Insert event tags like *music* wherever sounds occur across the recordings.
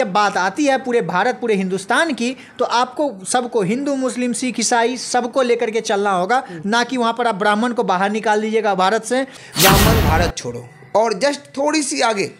जब बात आती है पूरे भारत पूरे हिंदुस्तान की तो आपको सबको हिंदू मुस्लिम सिख ईसाई सबको लेकर के चलना होगा ना कि वहाँ पर आप ब्राह्मण को बाहर निकाल दीजिएगा भारत से ब्राह्मण भारत छोड़ो और जस्ट थोड़ी सी आगे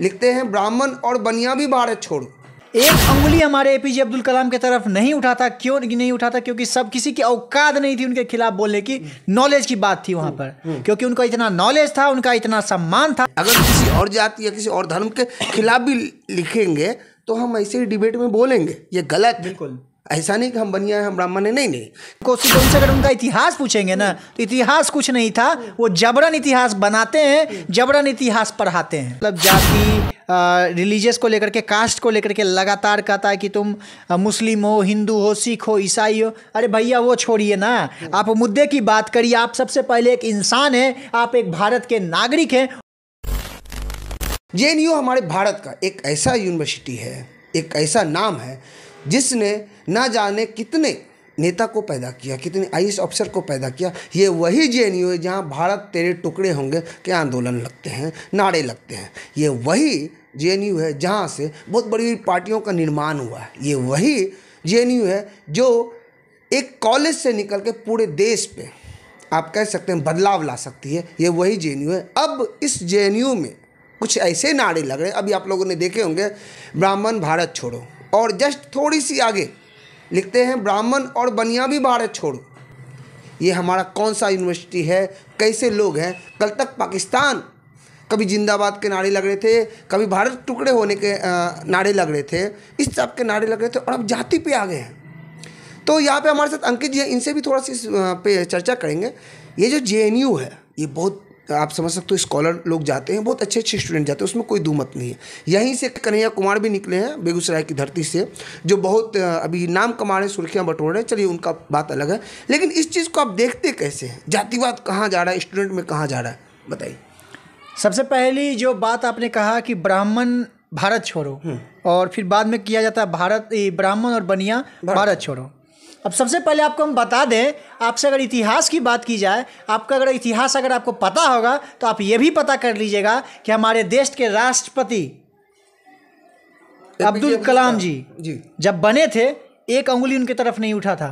लिखते हैं ब्राह्मण और बनिया भी भारत छोड़ो एक अंगुली हमारे एपीजे अब्दुल कलाम की तरफ नहीं उठाता क्यों नहीं उठाता क्योंकि सब किसी की औकात नहीं थी उनके खिलाफ बोलने की नॉलेज की बात थी वहां पर हम्म, हम्म। क्योंकि उनका इतना नॉलेज था उनका इतना सम्मान था अगर किसी और जाति या किसी और धर्म के खिलाफ भी लिखेंगे तो हम ऐसे ही डिबेट में बोलेंगे ये गलत बिल्कुल ऐसा नहीं कि हम बनिया है हम ब्राह्मण है नहीं नहीं कॉन्स्टिट्यूंस अगर उनका इतिहास पूछेंगे ना तो इतिहास कुछ नहीं था वो जबरन इतिहास बनाते हैं जबरन इतिहास पढ़ाते हैं मतलब जाति रिलीजियस को लेकर के कास्ट को लेकर के लगातार कहता है कि तुम मुस्लिम हो हिंदू हो सिख हो ईसाई हो अरे भैया वो छोड़िए ना आप मुद्दे की बात करिए आप सबसे पहले एक इंसान है आप एक भारत के नागरिक हैं जे हमारे भारत का एक ऐसा यूनिवर्सिटी है एक ऐसा नाम है जिसने ना जाने कितने नेता को पैदा किया कितने आई ऑफिसर को पैदा किया ये वही जे एन यू है जहाँ भारत तेरे टुकड़े होंगे के आंदोलन लगते हैं नारे लगते हैं ये वही जे एन यू है जहाँ से बहुत बड़ी बड़ी पार्टियों का निर्माण हुआ है ये वही जे एन यू है जो एक कॉलेज से निकल के पूरे देश पे आप कह सकते हैं बदलाव ला सकती है ये वही जे है अब इस जे में कुछ ऐसे नारे लग रहे हैं अभी आप लोगों ने देखे होंगे ब्राह्मण भारत छोड़ो और जस्ट थोड़ी सी आगे लिखते हैं ब्राह्मण और बनिया भी भारत छोड़ो ये हमारा कौन सा यूनिवर्सिटी है कैसे लोग हैं कल तक पाकिस्तान कभी जिंदाबाद के नारे लग रहे थे कभी भारत टुकड़े होने के नारे लग रहे थे इस सब के नारे लग रहे थे और अब जाति पे आ गए हैं तो यहाँ पे हमारे साथ अंकित जी हैं इनसे भी थोड़ा सी पे चर्चा करेंगे ये जो जे है ये बहुत आप समझ सकते हो स्कॉलर लोग जाते हैं बहुत अच्छे अच्छे स्टूडेंट जाते हैं उसमें कोई मत नहीं है यहीं से कन्हैया कुमार भी निकले हैं बेगूसराय की धरती से जो बहुत अभी नाम कमा रहे हैं सुर्खियाँ बटोर रहे हैं चलिए उनका बात अलग है लेकिन इस चीज़ को आप देखते कैसे हैं जातिवाद कहाँ जा रहा है स्टूडेंट में कहाँ जा रहा है बताइए सबसे पहली जो बात आपने कहा कि ब्राह्मण भारत छोड़ो हम्म। और फिर बाद में किया जाता है भारत ब्राह्मण और बनिया भारत छोड़ो अब सबसे पहले आपको हम बता दें आपसे अगर इतिहास की बात की जाए आपका अगर इतिहास अगर आपको पता होगा तो आप ये भी पता कर लीजिएगा कि हमारे देश के राष्ट्रपति अब्दुल कलाम जी जी जब बने थे एक उंगली उनके तरफ नहीं उठा था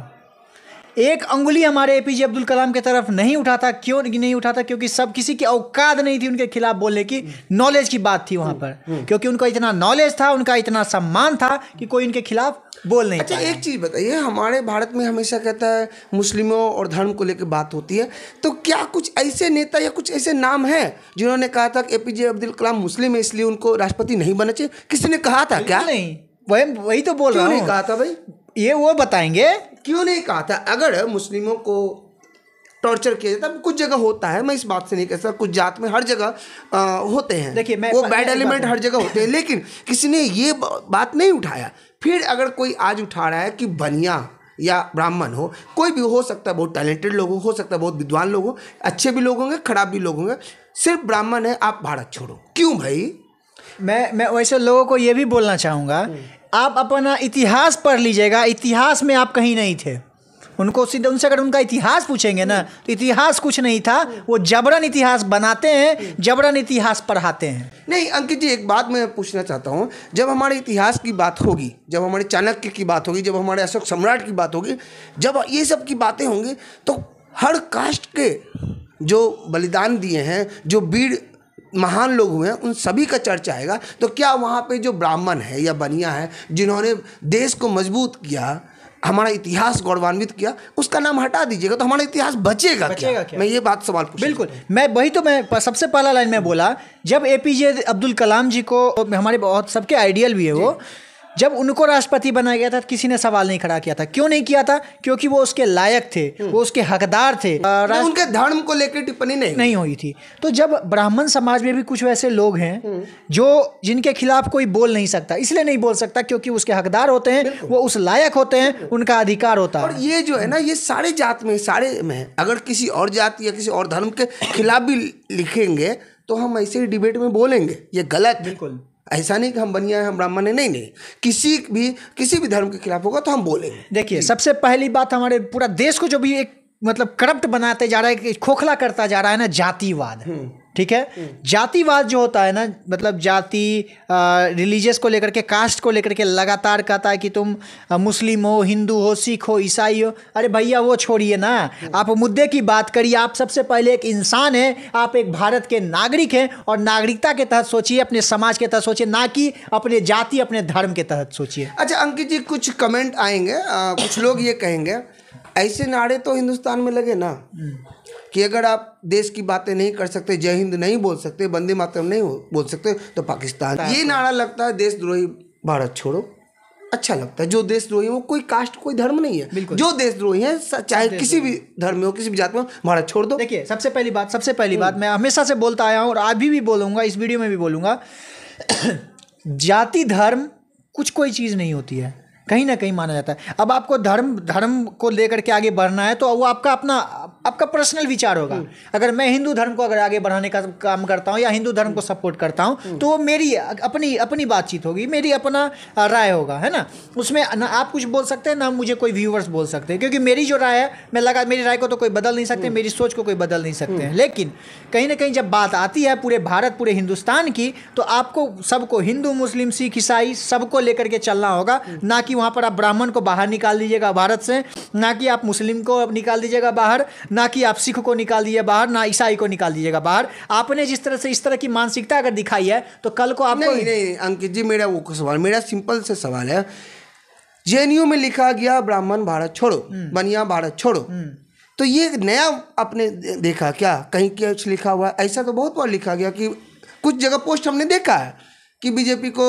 एक अंगुली हमारे एपीजे अब्दुल कलाम के तरफ नहीं उठाता क्यों नहीं उठाता क्योंकि सब किसी की औकात नहीं थी उनके खिलाफ बोलने की नॉलेज की बात थी वहां पर हम्म, हम्म। क्योंकि उनका इतना नॉलेज था उनका इतना सम्मान था कि कोई उनके खिलाफ बोल नहीं अच्छा एक चीज बताइए हमारे भारत में हमेशा कहता है मुस्लिमों और धर्म को लेकर बात होती है तो क्या कुछ ऐसे नेता या कुछ ऐसे नाम है जिन्होंने कहा था कि एपीजे अब्दुल कलाम मुस्लिम है इसलिए उनको राष्ट्रपति नहीं बनना चाहिए किसी ने कहा था क्या नहीं वही वही तो बोल रहा हूँ कहा था भाई ये वो बताएंगे क्यों नहीं कहा था अगर मुस्लिमों को टॉर्चर किया जाता है कुछ जगह होता है मैं इस बात से नहीं कह सकता कुछ जात में हर जगह होते हैं देखिए मैं वो बैड एलिमेंट हर जगह होते हैं लेकिन किसी ने ये बात नहीं उठाया फिर अगर कोई आज उठा रहा है कि बनिया या ब्राह्मण हो कोई भी हो सकता है बहुत टैलेंटेड लोग हो सकता है बहुत विद्वान लोग हो अच्छे भी लोग होंगे खराब भी लोग होंगे सिर्फ ब्राह्मण है आप भारत छोड़ो क्यों भाई मैं मैं वैसे लोगों को ये भी बोलना चाहूँगा आप अपना इतिहास पढ़ लीजिएगा इतिहास में आप कहीं नहीं थे उनको सीधे उनसे अगर उनका इतिहास पूछेंगे ना तो इतिहास कुछ नहीं था वो जबरन इतिहास बनाते हैं जबरन इतिहास पढ़ाते हैं नहीं अंकित जी एक बात मैं पूछना चाहता हूँ जब हमारे इतिहास की बात होगी जब हमारे चाणक्य की बात होगी जब हमारे अशोक सम्राट की बात होगी जब ये सब की बातें होंगी तो हर कास्ट के जो बलिदान दिए हैं जो वीर महान लोग हुए हैं उन सभी का चर्चा आएगा तो क्या वहाँ पे जो ब्राह्मण है या बनिया है जिन्होंने देश को मजबूत किया हमारा इतिहास गौरवान्वित किया उसका नाम हटा दीजिएगा तो हमारा इतिहास बचेगा, बचेगा क्या? क्या मैं ये बात सवाल पूछ बिल्कुल मैं वही तो मैं सबसे पहला लाइन में बोला जब ए पी जे अब्दुल कलाम जी को तो हमारे बहुत सबके आइडियल भी है वो जब उनको राष्ट्रपति बनाया गया था किसी ने सवाल नहीं खड़ा किया था क्यों नहीं किया था क्योंकि वो उसके लायक थे हम्म। वो उसके हकदार थे तो उनके धर्म को लेकर टिप्पणी नहीं नहीं हुई थी तो जब ब्राह्मण समाज में भी कुछ वैसे लोग हैं हम्म। जो जिनके खिलाफ कोई बोल नहीं सकता इसलिए नहीं बोल सकता क्योंकि उसके हकदार होते हैं वो उस लायक होते हैं उनका अधिकार होता है ये जो है ना ये सारे जात में सारे में अगर किसी और जाति या किसी और धर्म के खिलाफ भी लिखेंगे तो हम ऐसे ही डिबेट में बोलेंगे ये गलत बिल्कुल ऐसा नहीं कि हम बनिया हैं हम ब्राह्मण हैं नहीं नहीं किसी भी किसी भी धर्म के खिलाफ होगा तो हम बोलेंगे देखिए सबसे पहली बात हमारे पूरा देश को जो भी एक मतलब करप्ट बनाते जा रहा है खोखला करता जा रहा है ना जातिवाद हम्म। ठीक है जातिवाद जो होता है ना मतलब जाति रिलीजियस को लेकर के कास्ट को लेकर के लगातार कहता है कि तुम मुस्लिम हो हिंदू हो सिख हो ईसाई हो अरे भैया वो छोड़िए ना आप मुद्दे की बात करिए आप सबसे पहले एक इंसान है आप एक भारत के नागरिक हैं और नागरिकता के तहत सोचिए अपने समाज के तहत सोचिए ना कि अपने जाति अपने धर्म के तहत सोचिए अच्छा अंकित जी कुछ कमेंट आएंगे आ, कुछ लोग ये कहेंगे ऐसे नारे तो हिंदुस्तान में लगे ना हम्म। कि अगर आप देश की बातें नहीं कर सकते जय हिंद नहीं बोल सकते बंदे मातरम नहीं बोल सकते तो पाकिस्तान ये नारा लगता है देशद्रोही भारत छोड़ो अच्छा लगता है जो देशद्रोही वो कोई कास्ट कोई धर्म नहीं है जो देशद्रोही है चाहे किसी भी धर्म में हो किसी भी जात में भारत छोड़ दो देखिए सबसे पहली बात सबसे पहली हम्म। बात मैं हमेशा से बोलता आया हूँ और अभी भी बोलूँगा इस वीडियो में भी बोलूँगा *clears throat* जाति धर्म कुछ कोई चीज़ नहीं होती है कहीं ना कहीं माना जाता है अब आपको धर्म धर्म को लेकर के आगे बढ़ना है तो वो आपका अपना आपका पर्सनल विचार होगा हम्म। अगर मैं हिंदू धर्म को अगर आगे बढ़ाने का काम करता हूँ या हिंदू धर्म को सपोर्ट करता हूँ हम्म। तो वो मेरी अपनी अपनी बातचीत होगी मेरी अपना राय होगा है ना उसमें ना आप कुछ बोल सकते हैं ना मुझे कोई व्यूवर्स बोल सकते हैं क्योंकि मेरी जो राय है मैं लगा मेरी राय को तो कोई बदल नहीं सकते हम्म। मेरी सोच को कोई बदल नहीं सकते हैं लेकिन कहीं ना कहीं जब बात आती है पूरे भारत पूरे हिंदुस्तान की तो आपको सबको हिंदू मुस्लिम सिख ईसाई सबको लेकर के चलना होगा ना कि वहाँ पर आप ब्राह्मण को बाहर निकाल दीजिएगा भारत से ना कि आप मुस्लिम को निकाल दीजिएगा बाहर ना कि आप सिख को निकाल दीजिए बाहर ना ईसाई को निकाल दीजिएगा बाहर आपने जिस तरह से इस तरह की मानसिकता अगर दिखाई है तो कल को आप नहीं नहीं अंकित जी मेरा वो सवाल मेरा सिंपल से सवाल है जे में लिखा गया ब्राह्मण भारत छोड़ो हम्म। बनिया भारत छोड़ो हम्म। तो ये नया आपने देखा क्या कहीं कुछ लिखा हुआ ऐसा तो बहुत बार लिखा गया कि कुछ जगह पोस्ट हमने देखा है कि बीजेपी को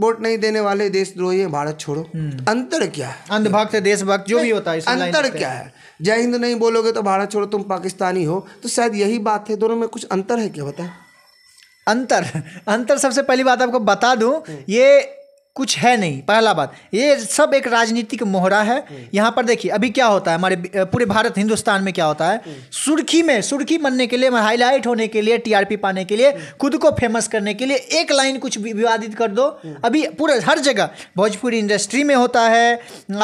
वोट नहीं देने वाले देशद्रोही है भारत छोड़ो हम्म। अंतर क्या है अंधभक्त देशभक्त जो भी होता है अंतर क्या है जय हिंद नहीं बोलोगे तो भारत छोड़ो तुम पाकिस्तानी हो तो शायद यही बात है दोनों में कुछ अंतर है क्या बताए अंतर *laughs* अंतर सबसे पहली बात आपको बता दूं हम्म। ये कुछ है नहीं पहला बात ये सब एक राजनीतिक मोहरा है हम्म। यहाँ पर देखिए अभी क्या होता है हमारे पूरे भारत हिंदुस्तान में क्या होता है हम्म। सुर्खी में सुर्खी बनने के लिए हाईलाइट होने के लिए टीआरपी पाने के लिए हम्म। खुद को फेमस करने के लिए एक लाइन कुछ विवादित कर दो अभी पूरे हर जगह भोजपुरी इंडस्ट्री में होता है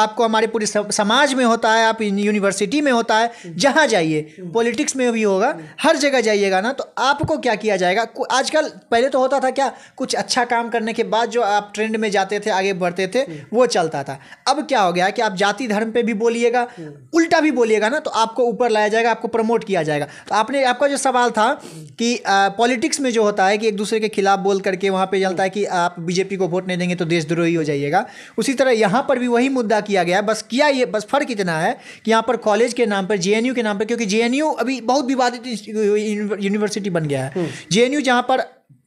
आपको हमारे पूरे समाज में होता है आप यूनिवर्सिटी में होता है जहाँ जाइए पॉलिटिक्स में भी होगा हर जगह जाइएगा ना तो आपको क्या किया जाएगा आजकल पहले तो होता था क्या कुछ अच्छा काम करने के बाद जो आप ट्रेंड में जाते जाते थे आगे बढ़ते थे वो चलता था अब क्या हो गया कि आप जाति धर्म पे भी बोलिएगा उल्टा भी बोलिएगा ना तो आपको ऊपर लाया जाएगा आपको प्रमोट किया जाएगा तो आपने आपका जो सवाल था कि पॉलिटिक्स में जो होता है कि एक दूसरे के खिलाफ बोल करके वहाँ पर चलता है कि आप बीजेपी को वोट नहीं देंगे तो देशद्रोही हो जाइएगा उसी तरह यहाँ पर भी वही मुद्दा किया गया बस किया ये बस फर्क इतना है कि यहाँ पर कॉलेज के नाम पर जे के नाम पर क्योंकि जे अभी बहुत विवादित यूनिवर्सिटी बन गया है जे जहाँ पर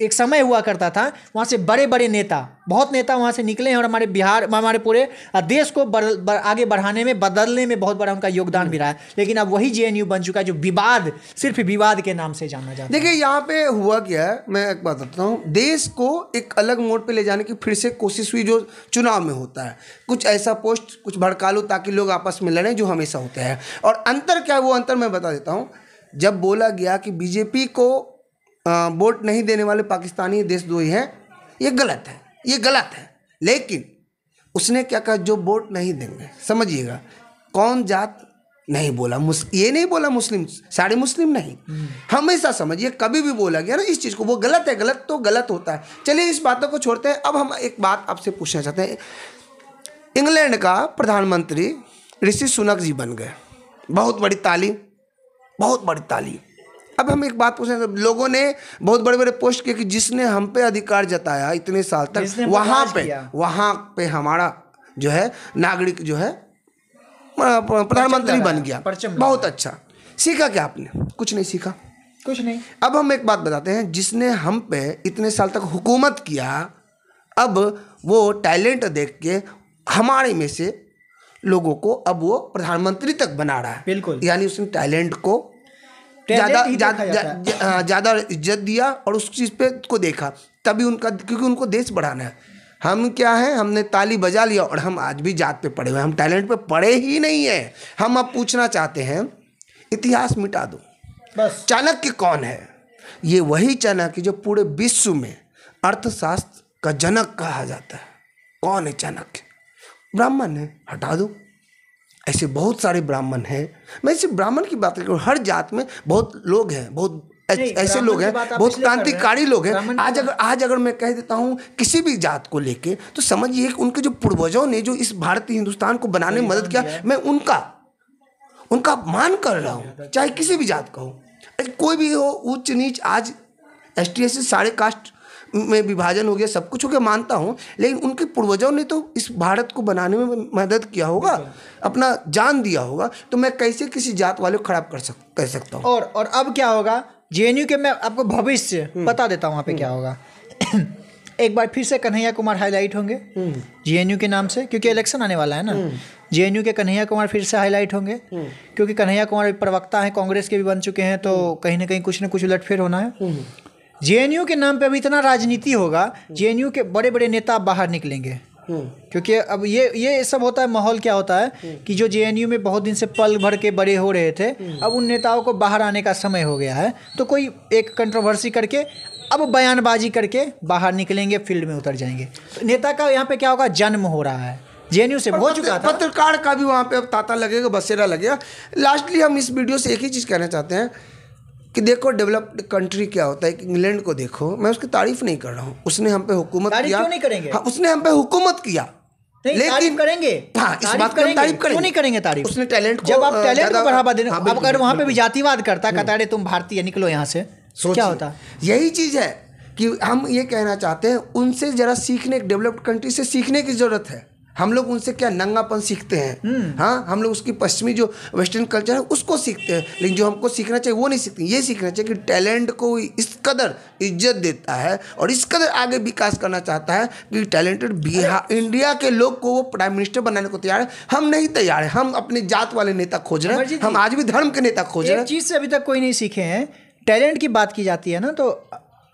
एक समय हुआ करता था वहाँ से बड़े बड़े नेता बहुत नेता वहाँ से निकले हैं और हमारे बिहार हमारे पूरे देश को बर, बर, आगे बढ़ाने में बदलने में बहुत बड़ा उनका योगदान भी रहा है लेकिन अब वही जे बन चुका है जो विवाद सिर्फ विवाद के नाम से जाना जाता देखिए यहाँ पे हुआ क्या है मैं एक बात बताता हूँ देश को एक अलग मोड पर ले जाने की फिर से कोशिश हुई जो चुनाव में होता है कुछ ऐसा पोस्ट कुछ भड़का लो ताकि लोग आपस में लड़ें जो हमेशा होते हैं और अंतर क्या है वो अंतर मैं बता देता हूँ जब बोला गया कि बीजेपी को वोट नहीं देने वाले पाकिस्तानी देशद्रोही हैं ये गलत है ये गलत है लेकिन उसने क्या कहा जो वोट नहीं देंगे समझिएगा कौन जात नहीं बोला मुस ये नहीं बोला मुस्लिम सारे मुस्लिम नहीं हमेशा समझिए कभी भी बोला गया ना इस चीज़ को वो गलत है गलत तो गलत होता है चलिए इस बातों को छोड़ते हैं अब हम एक बात आपसे पूछना चाहते हैं इंग्लैंड का प्रधानमंत्री ऋषि सुनक जी बन गए बहुत बड़ी तालीम बहुत बड़ी तालीम अब हम एक बात पूछें लोगों ने बहुत बड़े बड़े पोस्ट किए कि जिसने हम पे अधिकार जताया इतने साल तक वहां पे वहां पे हमारा जो है नागरिक जो है प्रधानमंत्री बन गया बहुत अच्छा सीखा क्या आपने कुछ नहीं सीखा कुछ नहीं अब हम एक बात बताते हैं जिसने हम पे इतने साल तक हुकूमत किया अब वो टैलेंट देख के हमारे में से लोगों को अब वो प्रधानमंत्री तक बना रहा है बिल्कुल यानी उसने टैलेंट को ज़्यादा ज़्यादा हाँ, इज्जत दिया और उस चीज़ पे को देखा तभी उनका क्योंकि उनको देश बढ़ाना है हम क्या है हमने ताली बजा लिया और हम आज भी जात पे पड़े हुए हम टैलेंट पे पड़े ही नहीं है हम अब पूछना चाहते हैं इतिहास मिटा दो बस चाणक्य कौन है ये वही चाणक्य जो पूरे विश्व में अर्थशास्त्र का जनक कहा जाता है कौन है चाणक्य ब्राह्मण है हटा दो ऐसे बहुत सारे ब्राह्मण हैं मैं सिर्फ ब्राह्मण की बात करूँ हर जात में बहुत लोग हैं बहुत ऐसे लोग हैं बहुत क्रांतिकारी लोग हैं आज अगर आज अगर मैं कह देता हूँ किसी भी जात को लेके तो समझिए कि उनके जो पूर्वजों ने जो इस भारतीय हिंदुस्तान को बनाने में मदद किया मैं उनका उनका अपमान कर रहा हूँ चाहे किसी भी जात का हो कोई भी हो ऊंच नीच आज एस टी एस सारे कास्ट में विभाजन हो गया सब कुछ हो गया मानता हूँ लेकिन उनके पूर्वजों ने तो इस भारत को बनाने में मदद किया होगा अपना जान दिया होगा तो मैं कैसे किसी जात वाले को खराब कर सक कर सकता हूँ और और अब क्या होगा जे के मैं आपको भविष्य हम्म। बता देता हूँ वहाँ पे क्या होगा *clears throat* एक बार फिर से कन्हैया कुमार हाईलाइट होंगे हम्म। जे के नाम से क्योंकि इलेक्शन आने वाला है ना हम्म। जे के कन्हैया कुमार फिर से हाईलाइट होंगे क्योंकि कन्हैया कुमार प्रवक्ता हैं कांग्रेस के भी बन चुके हैं तो कहीं ना कहीं कुछ ना कुछ उलटफेर होना है जे के नाम पे अभी इतना राजनीति होगा हम्म। जे के बड़े बड़े नेता बाहर निकलेंगे हम्म। क्योंकि अब ये ये सब होता है माहौल क्या होता है हम्म। कि जो जे में बहुत दिन से पल भर के बड़े हो रहे थे अब उन नेताओं को बाहर आने का समय हो गया है तो कोई एक कंट्रोवर्सी करके अब बयानबाजी करके बाहर निकलेंगे फील्ड में उतर जाएंगे तो नेता का यहाँ पे क्या होगा जन्म हो रहा है जे से हो चुका था पत्रकार का भी वहाँ पे अब ताता लगेगा बसेरा लगेगा लास्टली हम इस वीडियो से एक ही चीज़ कहना चाहते हैं कि देखो डेवलप्ड कंट्री क्या होता है इंग्लैंड को देखो मैं उसकी तारीफ नहीं कर रहा हूँ उसने हम पे हुकूमत किया क्यों नहीं करेंगे हाँ, उसने हम पे हुकूमत किया लेकिन करेंगे हाँ, इस बात करेंगे, तारीफ करेंगे। नहीं करेंगे तारीफ उसने टैलेंट जब आप टैलेंट को बढ़ावा देने हाँ, अगर वहाँ पे भी जातिवाद करता हाँ। कहता अरे तुम भारतीय निकलो यहाँ से क्या होता यही चीज है कि हम ये कहना चाहते हैं उनसे जरा सीखने डेवलप्ड कंट्री से सीखने की जरूरत है हम लोग उनसे क्या नंगापन सीखते हैं हम्म। हाँ हम लोग उसकी पश्चिमी जो वेस्टर्न कल्चर है उसको सीखते हैं लेकिन जो हमको सीखना चाहिए वो नहीं सीखते ये सीखना चाहिए कि टैलेंट को इस कदर इज्जत देता है और इस कदर आगे विकास करना चाहता है कि टैलेंटेड बिहार इंडिया के लोग को वो प्राइम मिनिस्टर बनाने को तैयार है हम नहीं तैयार है हम अपने जात वाले नेता खोज रहे हैं हम आज भी धर्म के नेता खोज रहे हैं चीज़ से अभी तक कोई नहीं सीखे हैं टैलेंट की बात की जाती है ना तो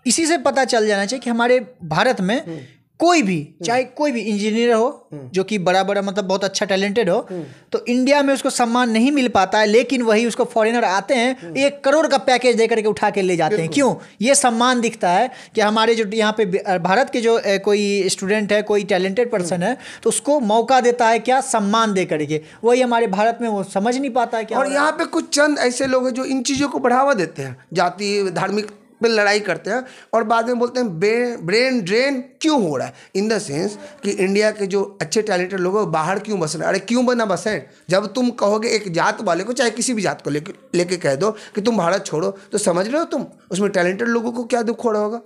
इसी से पता चल जाना चाहिए कि हमारे भारत में हम्म। कोई भी हम्म। चाहे कोई भी इंजीनियर हो हम्म। जो कि बड़ा बड़ा मतलब बहुत अच्छा टैलेंटेड हो हम्म। तो इंडिया में उसको सम्मान नहीं मिल पाता है लेकिन वही उसको फॉरेनर आते हैं एक करोड़ का पैकेज देकर के उठा के ले जाते हैं क्यों ये सम्मान दिखता है कि हमारे जो यहाँ पे भारत के जो कोई स्टूडेंट है कोई टैलेंटेड पर्सन है तो उसको मौका देता है क्या सम्मान दे करके वही हमारे भारत में वो समझ नहीं पाता है क्या और यहाँ पे कुछ चंद ऐसे लोग हैं जो इन चीज़ों को बढ़ावा देते हैं जाति धार्मिक पे लड़ाई करते हैं और बाद में बोलते हैं ब्रेन ड्रेन क्यों हो रहा है इन द सेंस कि इंडिया के जो अच्छे टैलेंटेड लोग हैं बाहर क्यों बस रहे अरे क्यों बना बसे जब तुम कहोगे एक जात वाले को चाहे किसी भी जात को लेके लेके कह दो कि तुम भारत छोड़ो तो समझ रहे हो तुम उसमें टैलेंटेड लोगों को क्या दुख हो रहा होगा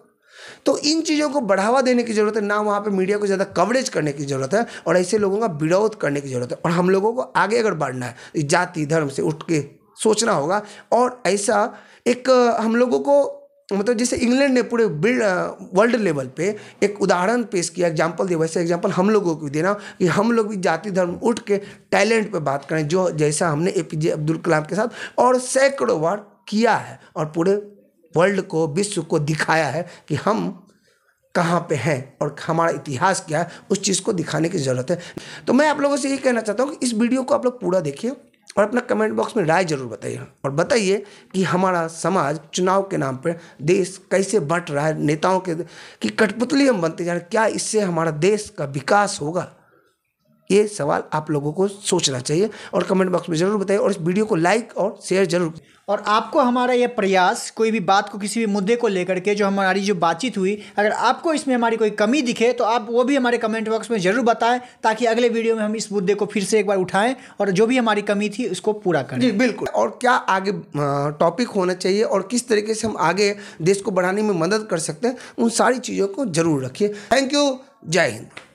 तो इन चीज़ों को बढ़ावा देने की ज़रूरत है ना वहाँ पे मीडिया को ज़्यादा कवरेज करने की ज़रूरत है और ऐसे लोगों का विरोध करने की ज़रूरत है और हम लोगों को आगे अगर बढ़ना है जाति धर्म से उठ के सोचना होगा और ऐसा एक हम लोगों को मतलब जैसे इंग्लैंड ने पूरे वर्ल्ड लेवल पे एक उदाहरण पेश किया एग्जाम्पल दिया वैसे एग्जाम्पल हम लोगों को भी देना कि हम लोग भी जाति धर्म उठ के टैलेंट पे बात करें जो जैसा हमने ए पी जे अब्दुल कलाम के साथ और सैकड़ों बार किया है और पूरे वर्ल्ड को विश्व को दिखाया है कि हम कहाँ पे हैं और हमारा इतिहास क्या है उस चीज़ को दिखाने की ज़रूरत है तो मैं आप लोगों से ये कहना चाहता हूँ कि इस वीडियो को आप लोग पूरा देखिए और अपना कमेंट बॉक्स में राय जरूर बताइए और बताइए कि हमारा समाज चुनाव के नाम पर देश कैसे बंट रहा है नेताओं के की कठपुतली हम बनते जा रहे क्या इससे हमारा देश का विकास होगा ये सवाल आप लोगों को सोचना चाहिए और कमेंट बॉक्स में ज़रूर बताइए और इस वीडियो को लाइक और शेयर जरूर और आपको हमारा यह प्रयास कोई भी बात को किसी भी मुद्दे को लेकर के जो हमारी जो बातचीत हुई अगर आपको इसमें हमारी कोई कमी दिखे तो आप वो भी हमारे कमेंट बॉक्स में ज़रूर बताएं ताकि अगले वीडियो में हम इस मुद्दे को फिर से एक बार उठाएं और जो भी हमारी कमी थी उसको पूरा करें जी बिल्कुल और क्या आगे टॉपिक होना चाहिए और किस तरीके से हम आगे देश को बढ़ाने में मदद कर सकते हैं उन सारी चीज़ों को जरूर रखिए थैंक यू जय हिंद